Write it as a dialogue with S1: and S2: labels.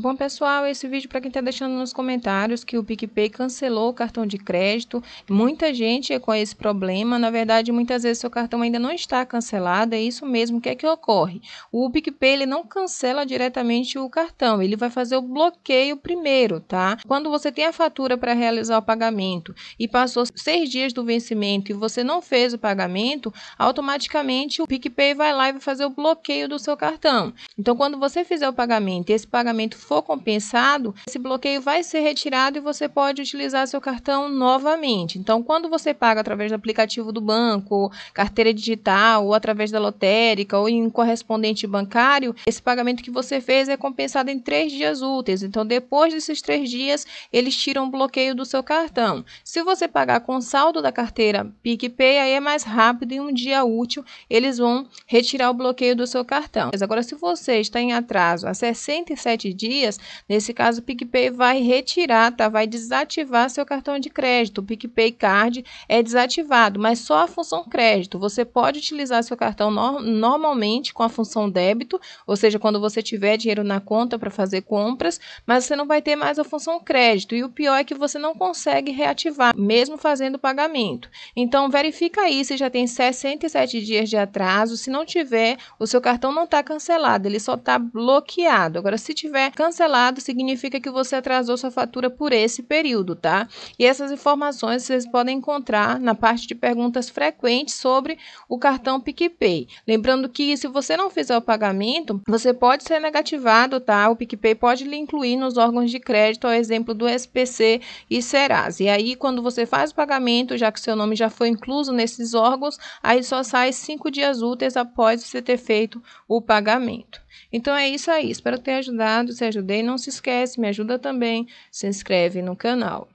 S1: Bom, pessoal, esse vídeo para quem está deixando nos comentários que o PicPay cancelou o cartão de crédito. Muita gente é com esse problema. Na verdade, muitas vezes seu cartão ainda não está cancelado. É isso mesmo. O que é que ocorre? O PicPay ele não cancela diretamente o cartão. Ele vai fazer o bloqueio primeiro, tá? Quando você tem a fatura para realizar o pagamento e passou seis dias do vencimento e você não fez o pagamento, automaticamente o PicPay vai lá e vai fazer o bloqueio do seu cartão. Então, quando você fizer o pagamento e esse pagamento for compensado, esse bloqueio vai ser retirado e você pode utilizar seu cartão novamente. Então, quando você paga através do aplicativo do banco, carteira digital, ou através da lotérica, ou em correspondente bancário, esse pagamento que você fez é compensado em três dias úteis. Então, depois desses três dias, eles tiram o bloqueio do seu cartão. Se você pagar com saldo da carteira PicPay, aí é mais rápido, em um dia útil, eles vão retirar o bloqueio do seu cartão. Mas agora, se você está em atraso há 67 dias, dias, nesse caso o PicPay vai retirar, tá? Vai desativar seu cartão de crédito. O PicPay Card é desativado, mas só a função crédito. Você pode utilizar seu cartão no normalmente com a função débito, ou seja, quando você tiver dinheiro na conta para fazer compras, mas você não vai ter mais a função crédito. E o pior é que você não consegue reativar, mesmo fazendo o pagamento. Então verifica aí se já tem 67 dias de atraso. Se não tiver, o seu cartão não está cancelado, ele só está bloqueado. Agora, se tiver cancelado, significa que você atrasou sua fatura por esse período, tá? E essas informações vocês podem encontrar na parte de perguntas frequentes sobre o cartão PicPay. Lembrando que se você não fizer o pagamento, você pode ser negativado, tá? O PicPay pode lhe incluir nos órgãos de crédito, ao exemplo do SPC e Serasa. E aí, quando você faz o pagamento, já que seu nome já foi incluso nesses órgãos, aí só sai cinco dias úteis após você ter feito o pagamento. Então é isso aí. Espero ter ajudado. Se te ajudei, não se esquece, me ajuda também, se inscreve no canal.